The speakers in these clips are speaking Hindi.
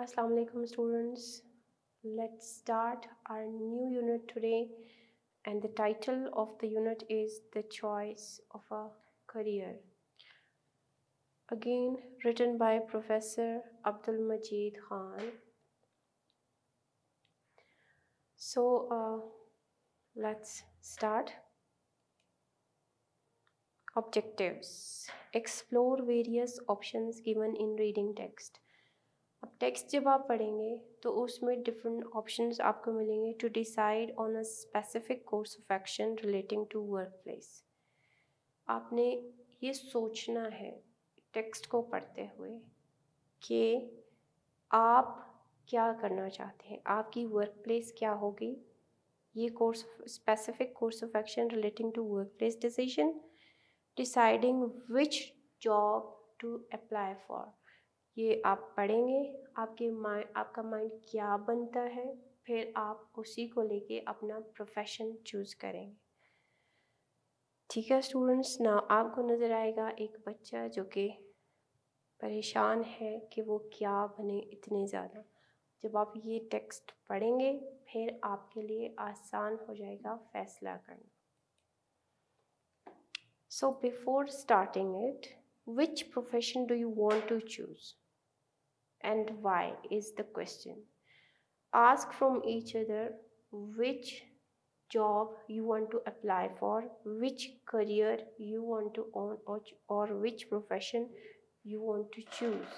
Assalamu alaikum students. Let's start our new unit today and the title of the unit is the choice of a career. Again written by Professor Abdul Majid Khan. So uh, let's start. Objectives. Explore various options given in reading text अब टेक्स्ट जब आप पढ़ेंगे तो उसमें डिफरेंट ऑप्शंस आपको मिलेंगे to decide on a specific course of action relating to work place आपने ये सोचना है टेक्स्ट को पढ़ते हुए कि आप क्या करना चाहते हैं आपकी वर्क प्लेस क्या होगी ये course specific course of action relating to work place decision deciding which job to apply for ये आप पढ़ेंगे आपके माइंड आपका माइंड क्या बनता है फिर आप उसी को लेके अपना प्रोफेशन चूज़ करेंगे ठीक है स्टूडेंट्स ना आपको नज़र आएगा एक बच्चा जो कि परेशान है कि वो क्या बने इतने ज़्यादा जब आप ये टेक्स्ट पढ़ेंगे फिर आपके लिए आसान हो जाएगा फैसला करना so before starting it which profession do you want to choose and why is the question. Ask from each other which job you want to apply for, which career you want to own, or, or which profession you want to choose.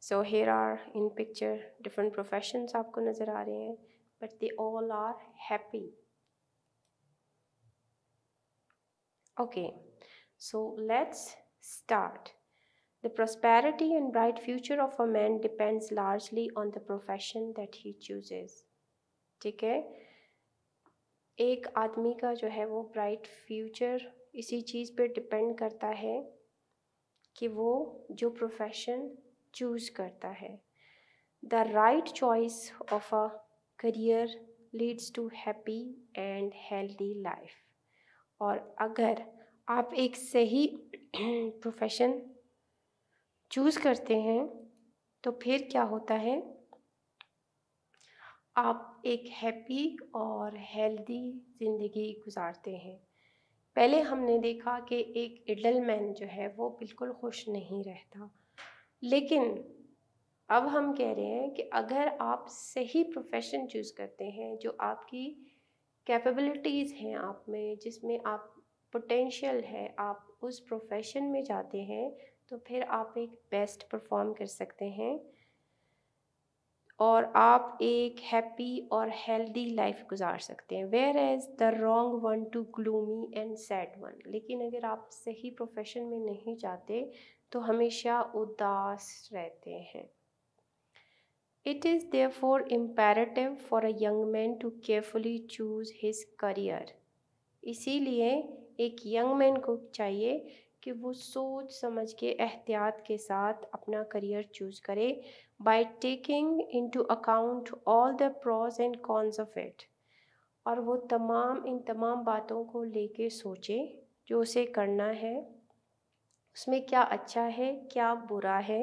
So here are in picture different professions आपको नजर आ रहे हैं but they all are happy. Okay, so let's start. The prosperity and bright future of a man depends largely on the profession that he chooses. ठीक है एक आदमी का जो है वो ब्राइट फ्यूचर इसी चीज़ पे डिपेंड करता है कि वो जो प्रोफेशन चूज़ करता है the right choice of a career leads to happy and healthy life और अगर आप एक सही प्रोफेशन चूज़ करते हैं तो फिर क्या होता है आप एक हैप्पी और हेल्दी ज़िंदगी गुजारते हैं पहले हमने देखा कि एक एडल मैन जो है वो बिल्कुल खुश नहीं रहता लेकिन अब हम कह रहे हैं कि अगर आप सही प्रोफेशन चूज़ करते हैं जो आपकी कैपेबिलिटीज़ हैं आप में जिसमें आप पोटेंशियल है आप उस प्रोफेशन में जाते हैं तो फिर आप एक बेस्ट परफॉर्म कर सकते हैं और आप एक हैप्पी और हेल्दी लाइफ गुजार सकते हैं whereas the wrong one to gloomy and sad one लेकिन अगर आप सही प्रोफेशन में नहीं जाते तो हमेशा उदास रहते हैं it is therefore imperative for a young man to carefully choose his career इसीलिए एक यंग मैन को चाहिए कि वो सोच समझ के एहतियात के साथ अपना करियर चूज़ करे by taking into account all the pros and cons of it और वो तमाम इन तमाम बातों को लेके सोचे जो उसे करना है उसमें क्या अच्छा है क्या बुरा है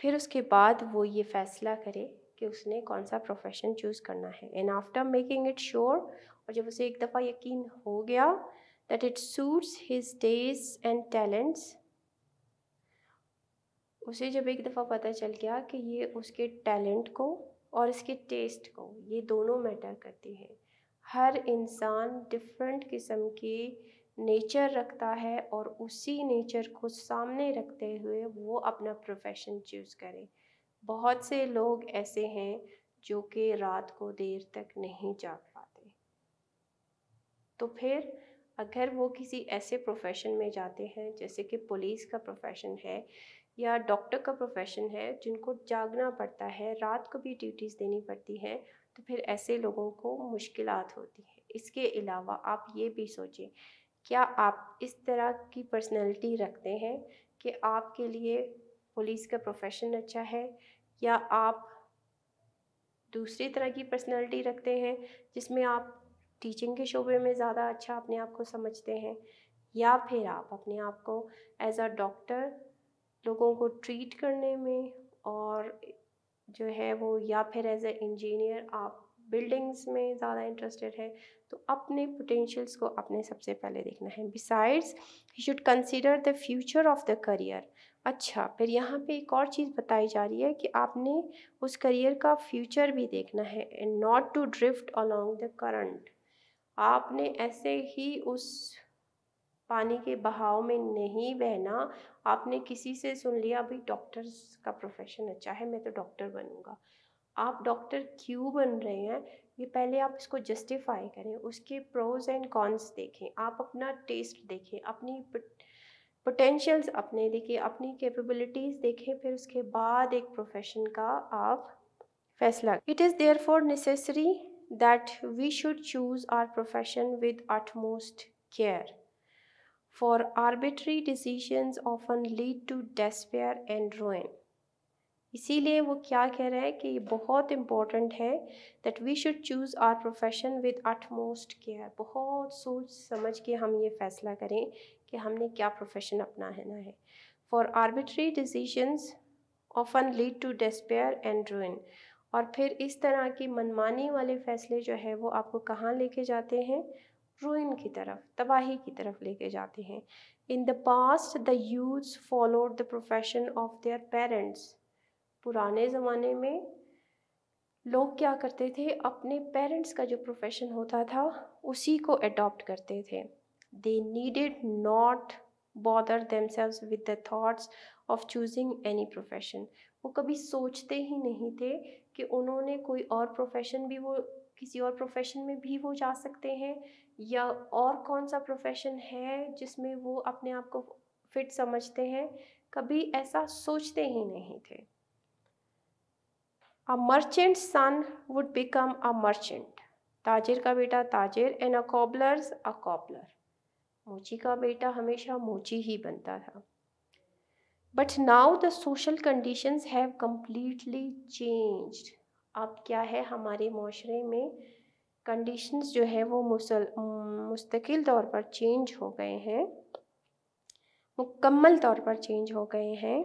फिर उसके बाद वो ये फ़ैसला करे कि उसने कौन सा प्रोफेशन चूज़ करना है and after making it sure और जब उसे एक दफ़ा यकीन हो गया that it suits his days and talents उसे जब एक दफ़ा पता चल गया कि ये उसके टैलेंट को और इसके टेस्ट को ये दोनों मैटर करती है हर इंसान डिफरेंट किस्म की नेचर रखता है और उसी नेचर को सामने रखते हुए वो अपना प्रोफेशन चूज़ करे बहुत से लोग ऐसे हैं जो कि रात को देर तक नहीं जाग पाते तो फिर अगर वो किसी ऐसे प्रोफेशन में जाते हैं जैसे कि पुलिस का प्रोफेशन है या डॉक्टर का प्रोफेशन है जिनको जागना पड़ता है रात को भी ड्यूटीज़ देनी पड़ती हैं तो फिर ऐसे लोगों को मुश्किल होती हैं इसके अलावा आप ये भी सोचें क्या आप इस तरह की पर्सनैलिटी रखते हैं कि आपके लिए पुलिस का प्रोफेशन अच्छा है या आप दूसरी तरह की पर्सनैलिटी रखते हैं जिसमें आप टीचिंग के शोबे में ज़्यादा अच्छा अपने आप को समझते हैं या फिर आप अपने आप को एज अ डॉक्टर लोगों को ट्रीट करने में और जो है वो या फिर एज ए इंजीनियर आप बिल्डिंग्स में ज़्यादा इंटरेस्टेड है तो अपने पोटेंशियल्स को अपने सबसे पहले देखना है besides you should consider the future of the career अच्छा फिर यहाँ पे एक और चीज़ बताई जा रही है कि आपने उस करियर का फ्यूचर भी देखना है and not to drift along the current आपने ऐसे ही उस पानी के बहाव में नहीं बहना आपने किसी से सुन लिया भाई डॉक्टर्स का प्रोफेशन अच्छा है मैं तो डॉक्टर बनूंगा आप डॉक्टर क्यों बन रहे हैं ये पहले आप इसको जस्टिफाई करें उसके प्रोज एंड कॉन्स देखें आप अपना टेस्ट देखें अपनी पोटेंशियल्स अपने देखें अपनी कैपेबिलिटीज़ देखें फिर उसके बाद एक प्रोफेशन का आप फैसला it is therefore necessary that we should choose our profession with utmost care, for arbitrary decisions often lead to despair and ruin. इसीलिए वो क्या कह रहे हैं कि ये बहुत इम्पोर्टेंट है that we should choose our profession with utmost care बहुत सोच समझ के हम ये फ़ैसला करें कि हमने क्या प्रोफेशन अपना है for arbitrary decisions often lead to despair and ruin और फिर इस तरह की मनमानी वाले फ़ैसले जो है वो आपको कहाँ लेके जाते हैं रूइन की तरफ तबाही की तरफ लेके जाते हैं in the past the youth followed the profession of their parents पुराने ज़माने में लोग क्या करते थे अपने पेरेंट्स का जो प्रोफेशन होता था उसी को अडॉप्ट करते थे they needed not bother themselves with the thoughts of choosing any profession वो कभी सोचते ही नहीं थे कि उन्होंने कोई और प्रोफेशन भी वो किसी और प्रोफेशन में भी वो जा सकते हैं या और कौन सा प्रोफेशन है जिसमें वो अपने आप को फिट समझते हैं कभी ऐसा सोचते ही नहीं थे a merchant son would become a merchant ताजिर का बेटा ताजिर and a cobblers a cobbler मोची का बेटा हमेशा मोची ही बनता था but now the social conditions have completely changed अब क्या है हमारे माशरे में कंडीशंस जो है वो मुसल मुस्तकिल तौर पर चेंज हो गए हैं मुकम्मल तौर पर चेंज हो गए हैं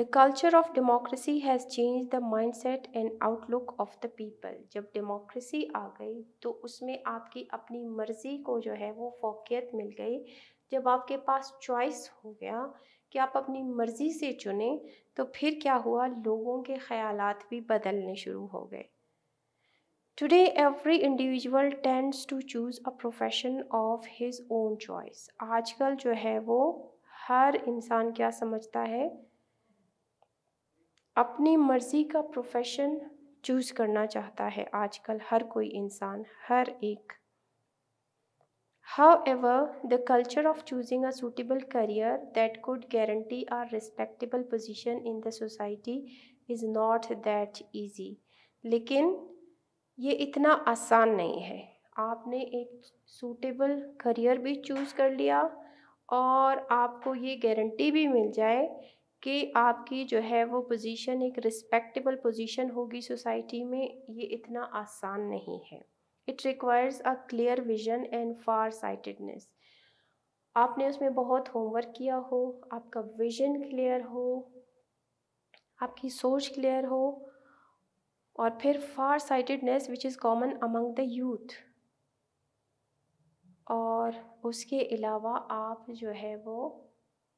the culture of democracy has change the mind set and outlook of the people जब डेमोक्रेसी आ गई तो उसमें आपकी अपनी मर्ज़ी को जो है वो फोकियत मिल गई जब आपके पास चॉइस हो गया कि आप अपनी मर्ज़ी से चुने तो फिर क्या हुआ लोगों के ख्याल भी बदलने शुरू हो गए today every individual tends to choose a profession of his own choice आजकल जो है वो हर इंसान क्या समझता है अपनी मर्ज़ी का प्रोफेशन चूज़ करना चाहता है आजकल हर कोई इंसान हर एक However, the culture of choosing a suitable career that could guarantee a respectable position in the society is not that easy. लेकिन ये इतना आसान नहीं है आपने एक सूटेबल करियर भी चूज़ कर लिया और आपको ये गारंटी भी मिल जाए कि आपकी जो है वो पोजीशन एक रिस्पेक्टेबल पोजीशन होगी सोसाइटी में ये इतना आसान नहीं है it requires a clear vision and far sightedness आपने उसमें बहुत होमवर्क किया हो आपका विजन क्लियर हो आपकी सोच क्लियर हो और फिर far sightedness which is common among the youth और उसके अलावा आप जो है वो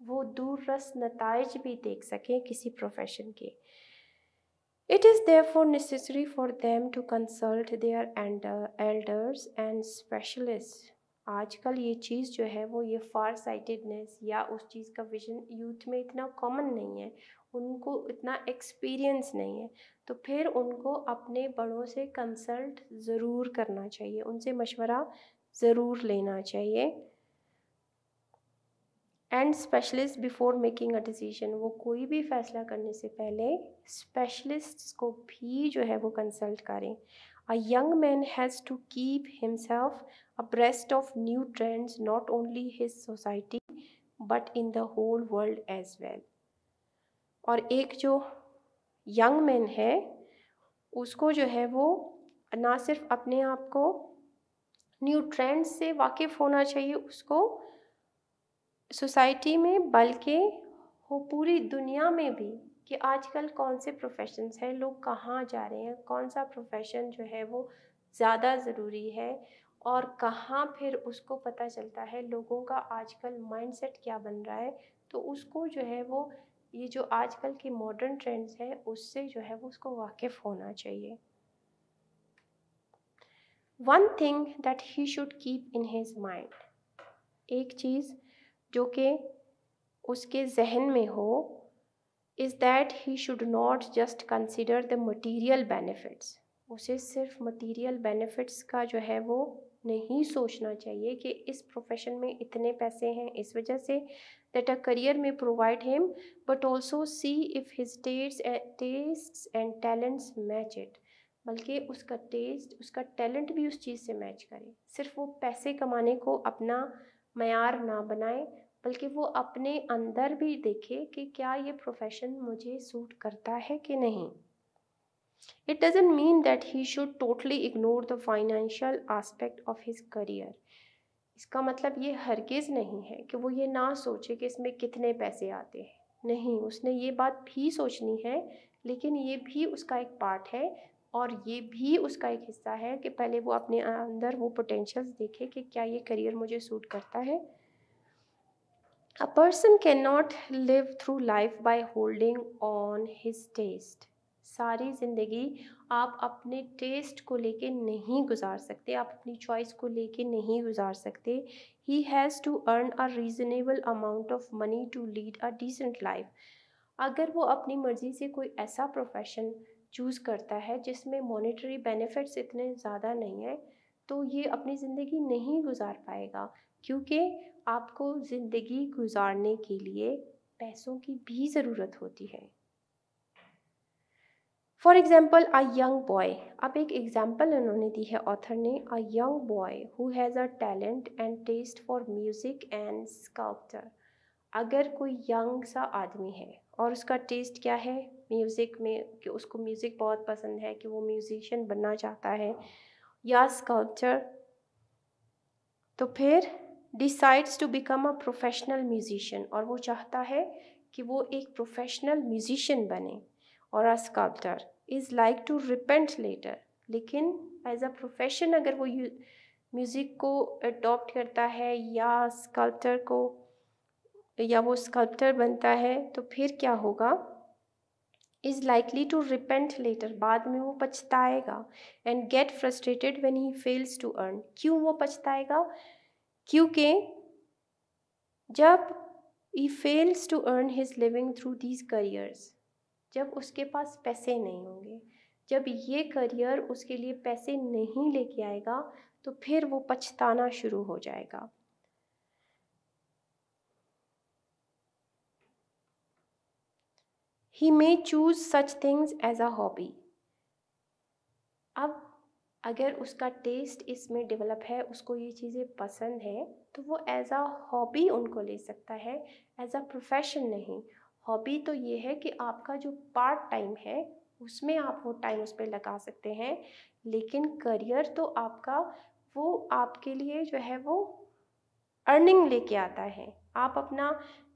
वो दूरस नतज भी देख सकें किसी प्रोफेशन के It is therefore necessary for them to consult their elders and specialists. आजकल ये चीज़ जो है वो ये फार साइटेडनेस या उस चीज़ का विजन यूथ में इतना कॉमन नहीं है उनको इतना एक्सपीरियंस नहीं है तो फिर उनको अपने बड़ों से कंसल्ट ज़रूर करना चाहिए उनसे मशवरा ज़रूर लेना चाहिए and specialist before making a decision वो कोई भी फैसला करने से पहले स्पेशलिस्ट को भी जो है वो कंसल्ट करें a young man has to keep himself breast of new trends not only his society but in the whole world as well और एक जो यंग मैन है उसको जो है वो ना सिर्फ अपने आप को न्यू ट्रेंड्स से वाकिफ़ होना चाहिए उसको सोसाइटी में बल्कि हो पूरी दुनिया में भी कि आजकल कौन से प्रोफेशंस हैं लोग कहाँ जा रहे हैं कौन सा प्रोफेशन जो है वो ज़्यादा ज़रूरी है और कहाँ फिर उसको पता चलता है लोगों का आजकल माइंडसेट क्या बन रहा है तो उसको जो है वो ये जो आजकल के मॉडर्न ट्रेंड्स हैं उससे जो है वो उसको वाकिफ़ होना चाहिए one thing that he should keep in his mind एक चीज़ जो कि उसके जहन में हो is that he should not just consider the material benefits उसे सिर्फ मटीरियल बेनिफिट्स का जो है वो नहीं सोचना चाहिए कि इस प्रोफेशन में इतने पैसे हैं इस वजह से दैट अ करियर में provide him but also see if his taste taste and talents match it बल्कि उसका टेस्ट उसका टैलेंट भी उस चीज़ से मैच करे सिर्फ वो पैसे कमाने को अपना मैार ना बनाए बल्कि वो अपने अंदर भी देखे कि क्या ये प्रोफेशन मुझे सूट करता है कि नहीं it doesn't mean that he should totally ignore the financial aspect of his career इसका मतलब ये हरगिज़ नहीं है कि वो ये ना सोचे कि इसमें कितने पैसे आते हैं नहीं उसने ये बात भी सोचनी है लेकिन ये भी उसका एक पार्ट है और ये भी उसका एक हिस्सा है कि पहले वो अपने अंदर वो पोटेंशियल्स देखे कि क्या ये करियर मुझे सूट करता है A person cannot live through life by holding on his taste. सारी ज़िंदगी आप अपने टेस्ट को लेके नहीं गुजार सकते आप अपनी चॉइस को लेके नहीं गुजार सकते he has to earn a reasonable amount of money to lead a decent life अगर वो अपनी मर्ज़ी से कोई ऐसा प्रोफेशन चूज़ करता है जिसमें मॉनेटरी बेनिफिट्स इतने ज़्यादा नहीं हैं तो ये अपनी ज़िंदगी नहीं गुजार पाएगा क्योंकि आपको ज़िंदगी गुजारने के लिए पैसों की भी ज़रूरत होती है for example a young boy अब एक एग्जाम्पल उन्होंने दी है ऑथर ने a young boy who has a talent and taste for music and sculpture अगर कोई यंग सा आदमी है और उसका टेस्ट क्या है म्यूज़िक में कि उसको म्यूज़िक बहुत पसंद है कि वो म्यूज़िशियन बनना चाहता है या स्कल्पचर तो फिर decides to become a professional musician और वो चाहता है कि वो एक प्रोफेशनल म्यूजिशियन बने और a sculptor is like to repent later लेकिन एज अ प्रोफेशन अगर वो म्यूज़िक को अडॉप्ट करता है या स्कल्प्टर को या वो स्कल्प्टर बनता है तो फिर क्या होगा is likely to repent later बाद में वो पछताएगा and get frustrated when he fails to earn क्यों वो पछताएगा क्योंकि जब he fails to earn his living through these careers जब उसके पास पैसे नहीं होंगे जब ये करियर उसके लिए पैसे नहीं लेके आएगा तो फिर वो पछताना शुरू हो जाएगा he may choose such things as a hobby अब अगर उसका टेस्ट इसमें डेवलप है उसको ये चीज़ें पसंद है तो वो एज़ आ हॉबी उनको ले सकता है एज़ आ प्रोफेशन नहीं हॉबी तो ये है कि आपका जो पार्ट टाइम है उसमें आप वो टाइम उस पर लगा सकते हैं लेकिन करियर तो आपका वो आपके लिए जो है वो अर्निंग लेके आता है आप अपना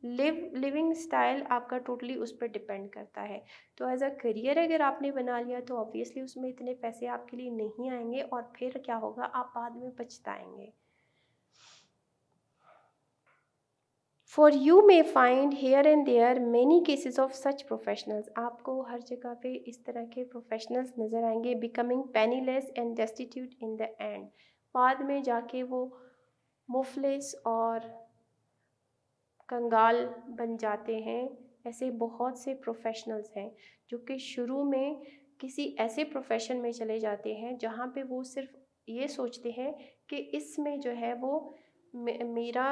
लिव लिविंग स्टाइल आपका टोटली उस पर डिपेंड करता है तो एज अ करियर अगर आपने बना लिया तो ऑब्वियसली उसमें इतने पैसे आपके लिए नहीं आएंगे और फिर क्या होगा आप बाद में पछताएंगे for you may find here and there many cases of such professionals आपको हर जगह पे इस तरह के प्रोफेशनल्स नज़र आएंगे becoming penniless and destitute in the end बाद में जाके वो मुफलिस और कंगाल बन जाते हैं ऐसे बहुत से प्रोफेशनल्स हैं जो कि शुरू में किसी ऐसे प्रोफेशन में चले जाते हैं जहाँ पे वो सिर्फ ये सोचते हैं कि इसमें जो है वो मेरा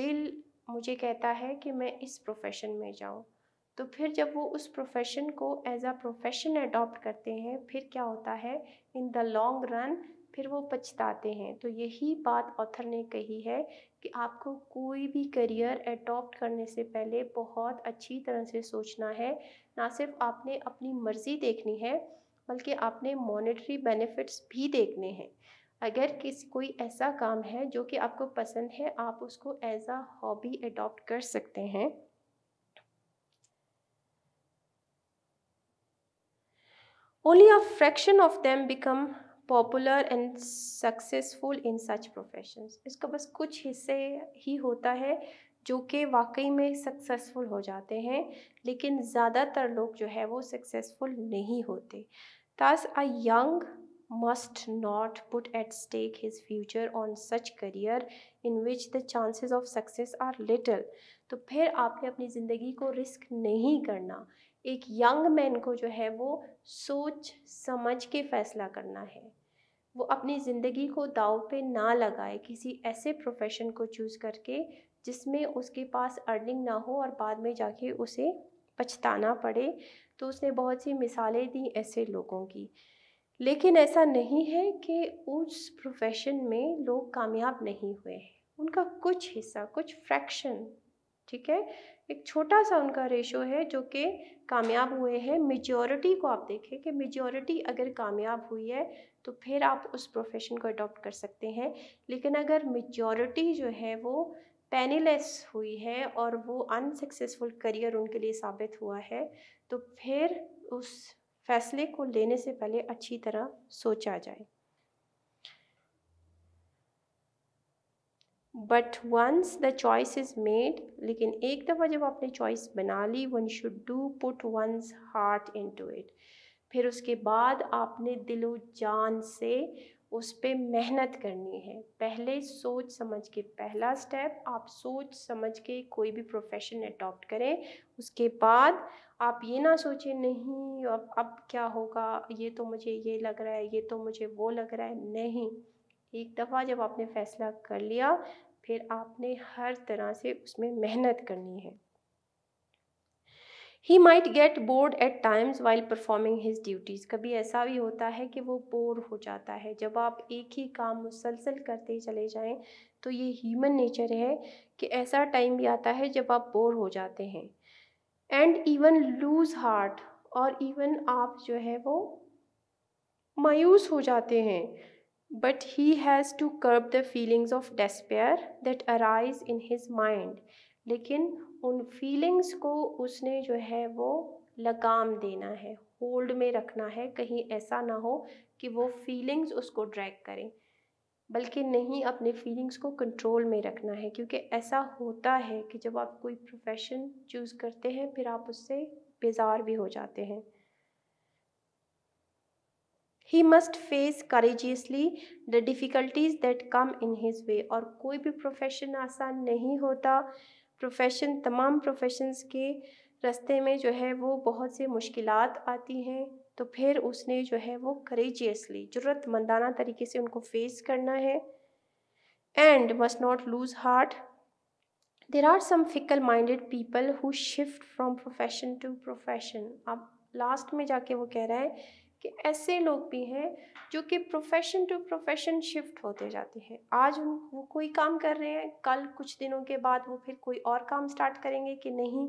दिल मुझे कहता है कि मैं इस प्रोफेशन में जाऊँ तो फिर जब वो उस प्रोफेशन को एज अ प्रोफेशन अडॉप्ट करते हैं फिर क्या होता है इन द लॉन्ग रन फिर वो पछताते हैं तो यही बात ऑथर ने कही है कि आपको कोई भी करियर अडॉप्ट करने से पहले बहुत अच्छी तरह से सोचना है ना सिर्फ आपने अपनी मर्ज़ी देखनी है बल्कि आपने मॉनेटरी बेनिफिट्स भी देखने हैं अगर किसी कोई ऐसा काम है जो कि आपको पसंद है आप उसको एज आ हॉबी अडॉप्ट कर सकते हैं only a fraction of them become popular and successful in such professions इसका बस कुछ हिस्से ही होता है जो कि वाकई में सक्सेसफुल हो जाते हैं लेकिन ज़्यादातर लोग जो है वो सक्सेसफुल नहीं होते thus a young must not put at stake his future on such career in which the chances of success are little तो फिर आपने अपनी ज़िंदगी को रिस्क नहीं करना एक यंग मैन को जो है वो सोच समझ के फैसला करना है वो अपनी ज़िंदगी को दाव पे ना लगाए किसी ऐसे प्रोफेशन को चूज़ करके जिसमें उसके पास अर्निंग ना हो और बाद में जाके उसे पछताना पड़े तो उसने बहुत सी मिसालें दी ऐसे लोगों की लेकिन ऐसा नहीं है कि उस प्रोफेशन में लोग कामयाब नहीं हुए हैं उनका कुछ हिस्सा कुछ फ्रैक्शन ठीक है एक छोटा सा उनका रेशो है जो कि कामयाब हुए हैं मेजॉरिटी को आप देखें कि मेजॉरिटी अगर कामयाब हुई है तो फिर आप उस प्रोफेशन को अडॉप्ट कर सकते हैं लेकिन अगर मेजॉरिटी जो है वो पेनीलेस हुई है और वो अनसक्सेसफुल करियर उनके लिए साबित हुआ है तो फिर उस फैसले को लेने से पहले अच्छी तरह सोचा जाए but once the choice is made लेकिन एक दफ़ा जब आपने चॉइस बना ली one should do put one's heart into it फिर उसके बाद आपने दिलो जान से उस पर मेहनत करनी है पहले सोच समझ के पहला स्टेप आप सोच समझ के कोई भी प्रोफेशन अडॉप्ट करें उसके बाद आप ये ना सोचें नहीं अब अब क्या होगा ये तो मुझे ये लग रहा है ये तो मुझे वो लग रहा है नहीं एक दफ़ा जब आपने फ़ैसला कर लिया फिर आपने हर तरह से उसमें मेहनत करनी है he might get bored at times while performing his duties कभी ऐसा भी होता है कि वो बोर हो जाता है जब आप एक ही काम मुसलसल करते चले जाएँ तो ये ह्यूमन नेचर है कि ऐसा टाइम भी आता है जब आप बोर हो जाते हैं एंड इवन लूज़ हार्ट और इवन आप जो है वो मायूस हो जाते हैं but he has to curb the feelings of despair that arise in his mind लेकिन उन फीलिंग्स को उसने जो है वो लगाम देना है होल्ड में रखना है कहीं ऐसा ना हो कि वो फीलिंग्स उसको ड्रैग करें बल्कि नहीं अपने फीलिंग्स को कंट्रोल में रखना है क्योंकि ऐसा होता है कि जब आप कोई प्रोफेशन चूज़ करते हैं फिर आप उससे बेजार भी हो जाते हैं he must face courageously the difficulties that come in his way और कोई भी प्रोफेशन आसान नहीं होता प्रोफेशन तमाम प्रोफेशंस के रास्ते में जो है वो बहुत से मुश्किल आती हैं तो फिर उसने जो है वो करेजियसली ज़रूरतमंदाना तरीके से उनको फेस करना है and must not lose heart there are some fickle minded people who shift from profession to profession अब लास्ट में जाके वो कह रहा है कि ऐसे लोग भी हैं जो कि प्रोफेशन टू प्रोफेशन शिफ्ट होते जाते हैं आज उन वो कोई काम कर रहे हैं कल कुछ दिनों के बाद वो फिर कोई और काम स्टार्ट करेंगे कि नहीं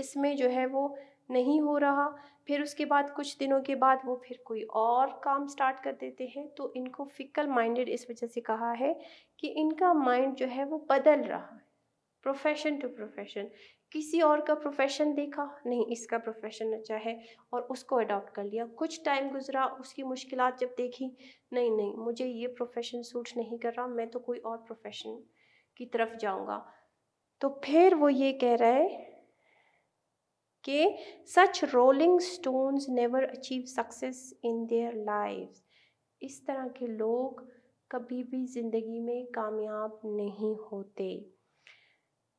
इसमें जो है वो नहीं हो रहा फिर उसके बाद कुछ दिनों के बाद वो फिर कोई और काम स्टार्ट कर देते हैं तो इनको फिकल माइंडेड इस वजह से कहा है कि इनका माइंड जो है वो बदल रहा है प्रोफेशन टू प्रोफेशन किसी और का प्रोफेशन देखा नहीं इसका प्रोफेशन अच्छा है और उसको अडॉप्ट कर लिया कुछ टाइम गुजरा उसकी मुश्किल जब देखी नहीं नहीं मुझे ये प्रोफेशन सूट नहीं कर रहा मैं तो कोई और प्रोफेशन की तरफ जाऊंगा तो फिर वो ये कह रहा है कि such rolling stones never achieve success in their life इस तरह के लोग कभी भी ज़िंदगी में कामयाब नहीं होते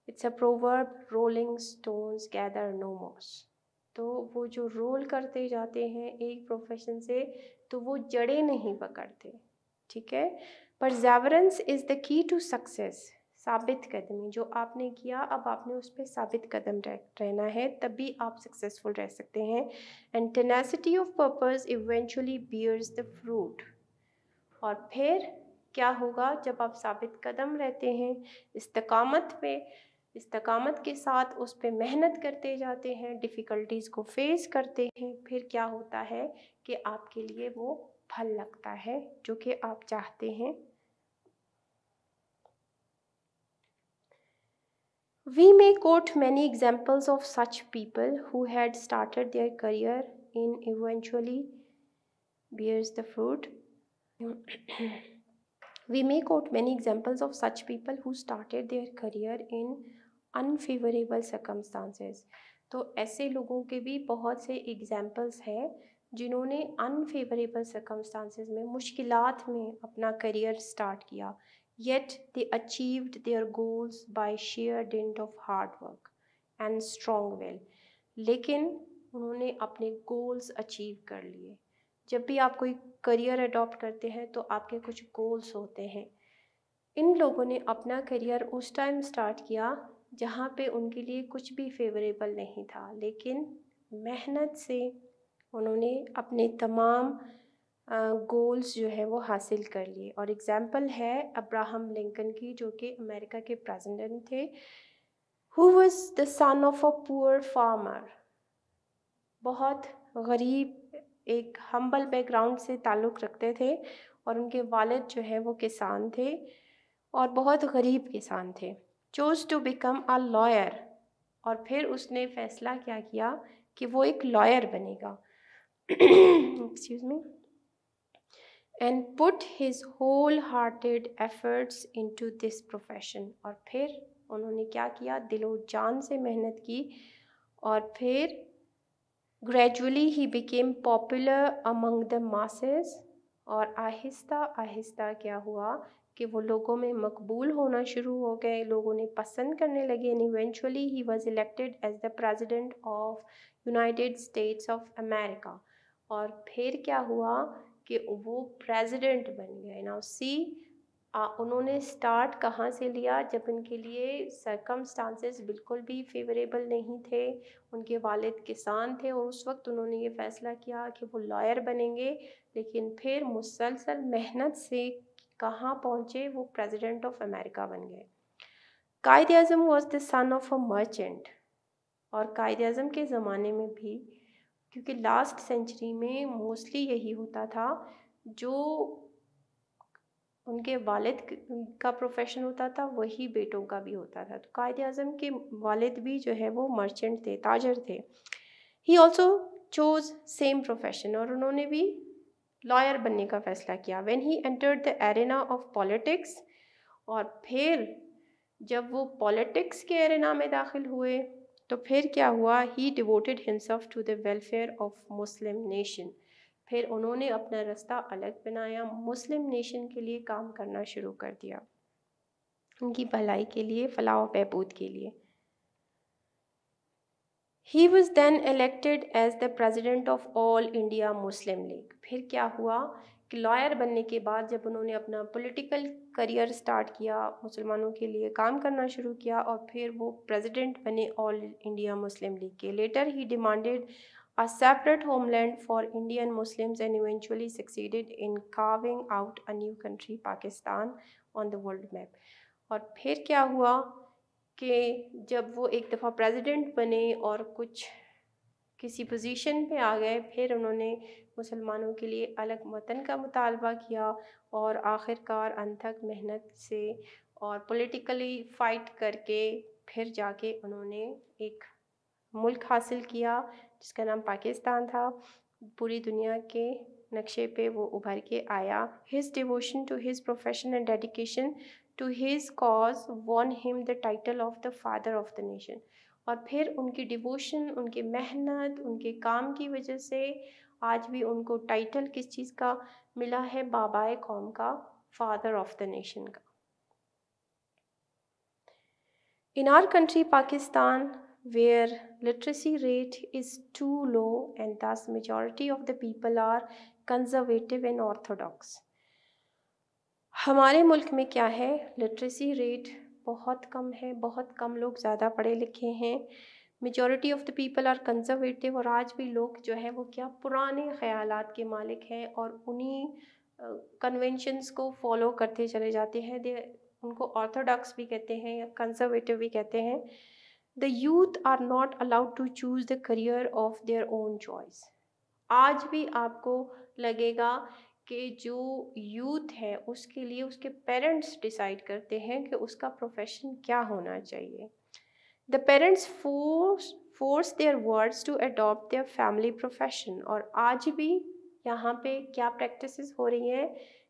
it's a proverb rolling stones gather no moss तो वो जो रोल करते जाते हैं एक प्रोफेशन से तो वो जड़े नहीं पकड़ते ठीक है पर perseverance is the key to success साबित कदमी जो आपने किया अब आपने उस पर साबित कदम रहना है तभी आप सक्सेसफुल रह सकते हैं and tenacity of purpose eventually bears the fruit और फिर क्या होगा जब आप साबित कदम रहते हैं इस्तकामत पे इस्तकामत के साथ उस पर मेहनत करते जाते हैं डिफ़िकल्टीज़ को फेस करते हैं फिर क्या होता है कि आपके लिए वो फल लगता है जो कि आप चाहते हैं We may quote many examples of such people who had started their career in eventually bears the fruit. we may quote many examples of such people who started their career in unfavourable circumstances तो ऐसे लोगों के भी बहुत से एग्जाम्पल्स हैं जिन्होंने अनफेवरेबल सर्कमस्टांसेस में मुश्किल में अपना करियर स्टार्ट किया yet they achieved their goals by sheer dint of hard work and strong will लेकिन उन्होंने अपने गोल्स अचीव कर लिए जब भी आप कोई करियर अडॉप्ट करते हैं तो आपके कुछ गोल्स होते हैं इन लोगों ने अपना करियर उस टाइम स्टार्ट किया जहाँ पे उनके लिए कुछ भी फेवरेबल नहीं था लेकिन मेहनत से उन्होंने अपने तमाम गोल्स जो है वो हासिल कर लिए और एग्ज़ाम्पल है अब्राहम लिंकन की जो कि अमेरिका के प्रेसिडेंट थे who was the son of a poor farmer बहुत गरीब एक हम्बल बैकग्राउंड से ताल्लुक़ रखते थे और उनके वालद जो है वो किसान थे और बहुत गरीब किसान थे chose to become a lawyer और फिर उसने फैसला क्या किया कि वो एक लॉयर बनेगा excuse me and put his whole hearted efforts into this profession और फिर उन्होंने क्या किया दिलो जान से मेहनत की और फिर gradually he became popular among the masses और आहिस्ता आहिस्ता क्या हुआ कि वो लोगों में मकबूल होना शुरू हो गए लोगों ने पसंद करने लगे and eventually he was elected as the president of United States of America और फिर क्या हुआ कि वो प्रेसिडेंट बन गए नाउ सी उन्होंने स्टार्ट कहाँ से लिया जब उनके लिए सरकमस्टांसेस बिल्कुल भी फेवरेबल नहीं थे उनके वालिद किसान थे और उस वक्त उन्होंने ये फ़ैसला किया कि वो लॉयर बनेंगे लेकिन फिर मुसलसल मेहनत से कहाँ पहुँचे वो प्रेसिडेंट ऑफ अमेरिका बन गए Quaid Azam was the son of a merchant और कायद अजम के ज़माने में भी क्योंकि लास्ट सेंचुरी में मोस्टली यही होता था जो उनके वालिद का प्रोफेशन होता था वही बेटों का भी होता था तो कायद अजम के वालिद भी जो है वो मर्चेंट थे ताजर थे he also chose same profession और उन्होंने भी लॉयर बनने का फैसला किया when he entered the arena of politics और फिर जब वो पॉलिटिक्स के एरेना में दाखिल हुए तो फिर क्या हुआ he devoted himself to the welfare of Muslim nation फिर उन्होंने अपना रास्ता अलग बनाया मुस्लिम नेशन के लिए काम करना शुरू कर दिया उनकी भलाई के लिए फलाह बहबूद के लिए he was then elected as the president of All India Muslim League फिर क्या हुआ कि लॉयर बनने के बाद जब उन्होंने अपना पोलिटिकल करियर स्टार्ट किया मुसलमानों के लिए काम करना शुरू किया और फिर वो प्रेजिडेंट बने ऑल इंडिया मुस्लिम लीग के later he demanded a separate homeland for Indian Muslims and eventually succeeded in carving out a new country Pakistan on the world map और फिर क्या हुआ कि जब वो एक दफ़ा प्रेसिडेंट बने और कुछ किसी पोजीशन पे आ गए फिर उन्होंने मुसलमानों के लिए अलग वतन का मुतालबा किया और आखिरकार अनथक मेहनत से और पॉलिटिकली फ़ाइट करके फिर जाके उन्होंने एक मुल्क हासिल किया जिसका नाम पाकिस्तान था पूरी दुनिया के नक्शे पे वो उभर के आया his devotion to his profession and dedication to his cause won him the title of the father of the nation और फिर उनकी डिवोशन उनकी मेहनत उनके काम की वजह से आज भी उनको टाइटल किस चीज़ का मिला है बाबाए कौम का फादर ऑफ द नेशन का in our country Pakistan where literacy rate is too low and thus majority of the people are conservative and orthodox हमारे मुल्क में क्या है लिटरेसी रेट बहुत कम है बहुत कम लोग ज़्यादा पढ़े लिखे हैं majority of the people are conservative और आज भी लोग जो है वो क्या पुराने ख्याल के मालिक हैं और उन्हीं कन्वेंशंस को फॉलो करते चले जाते हैं दे उनको ऑर्थोडॉक्स भी कहते हैं या कंजर्वेटिव भी कहते हैं the youth are not allowed to choose the career of their own choice आज भी आपको लगेगा कि जो यूथ है उसके लिए उसके पेरेंट्स डिसाइड करते हैं कि उसका प्रोफेशन क्या होना चाहिए the parents force force their words to adopt their family profession और आज भी यहाँ पे क्या प्रैक्टिस हो रही हैं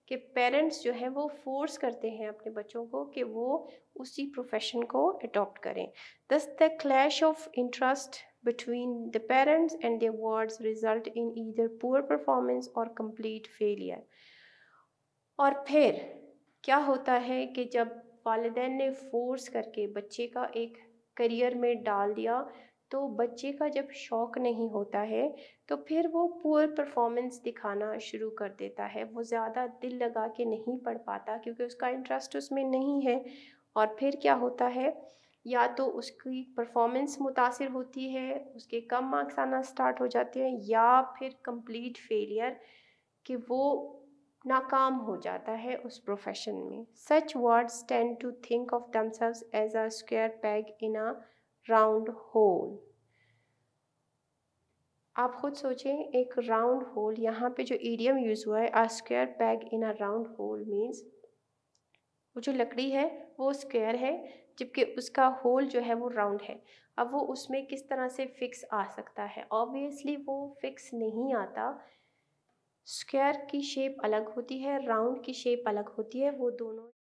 कि पेरेंट्स जो हैं वो फोर्स करते हैं अपने बच्चों को कि वो उसी प्रोफेशन को अडॉप्ट करें thus the clash of interest between the parents and their wards result in either poor performance or complete failure और फिर क्या होता है कि जब वालदेन ने फोर्स करके बच्चे का एक करियर में डाल दिया तो बच्चे का जब शौक़ नहीं होता है तो फिर वो पुअर परफॉर्मेंस दिखाना शुरू कर देता है वो ज़्यादा दिल लगा के नहीं पढ़ पाता क्योंकि उसका इंटरेस्ट उसमें नहीं है और फिर क्या होता है या तो उसकी परफॉर्मेंस मुतासर होती है उसके कम मार्क्स आना स्टार्ट हो जाते हैं या फिर कंप्लीट फेलियर कि वो नाकाम हो जाता है उस प्रोफेशन में such words tend to think of selves as a square peg in a round hole आप खुद सोचें एक राउंड होल यहाँ पे जो ईडियम यूज़ हुआ है a square peg in a round hole means वो जो लकड़ी है वो स्क्वेयर है जबकि उसका होल जो है वो राउंड है अब वो उसमें किस तरह से फिक्स आ सकता है ऑब्वियसली वो फिक्स नहीं आता स्क्वायर की शेप अलग होती है राउंड की शेप अलग होती है वो दोनों